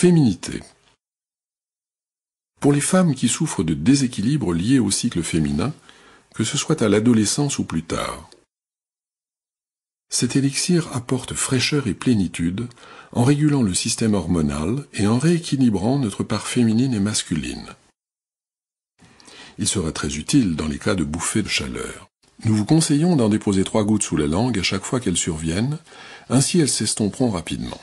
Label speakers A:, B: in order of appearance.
A: Féminité. Pour les femmes qui souffrent de déséquilibres liés au cycle féminin, que ce soit à l'adolescence ou plus tard, cet élixir apporte fraîcheur et plénitude en régulant le système hormonal et en rééquilibrant notre part féminine et masculine. Il sera très utile dans les cas de bouffées de chaleur. Nous vous conseillons d'en déposer trois gouttes sous la langue à chaque fois qu'elles surviennent, ainsi elles s'estomperont rapidement.